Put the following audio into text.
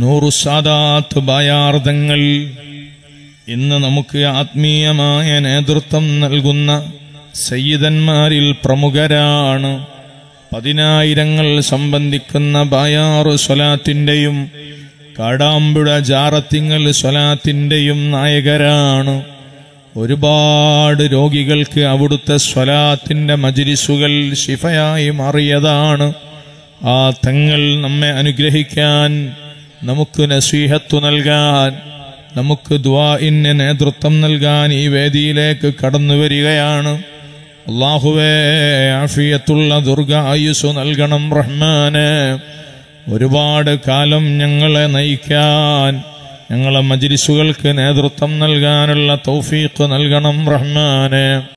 നൂറു സാദാത്ത് ബായാർദങ്ങൾ ഇന്ന് നമുക്ക് ആത്മീയമായ നേതൃത്വം നൽകുന്ന സയ്യിദന്മാരിൽ പ്രമുഖരാണ് പതിനായിരങ്ങൾ സംബന്ധിക്കുന്ന ബായാറു സ്വലാത്തിൻ്റെയും കാടാമ്പുഴ ജാറത്തിങ്ങൽ സ്വലാത്തിൻ്റെയും നായകരാണ് ഒരുപാട് രോഗികൾക്ക് അവിടുത്തെ സ്വലാത്തിൻ്റെ മജിരിസുകൾ ശിഫയായി മാറിയതാണ് ആ തങ്ങൾ നമ്മെ അനുഗ്രഹിക്കാൻ നമുക്ക് നസീഹത്തു നൽകാൻ നമുക്ക് ദ്വാഇന് നേതൃത്വം നൽകാൻ ഈ വേദിയിലേക്ക് കടന്നു വരികയാണ് അള്ളാഹുവേ ആഫിയത്തുള്ള ദുർഗ ആയുസ് നൽകണം റഹ്മാന് ഒരുപാട് കാലം ഞങ്ങളെ നയിക്കാൻ ഞങ്ങളെ മജിരിസുകൾക്ക് നേതൃത്വം നൽകാനുള്ള തൗഫീഖ് നൽകണം റഹ്മാന്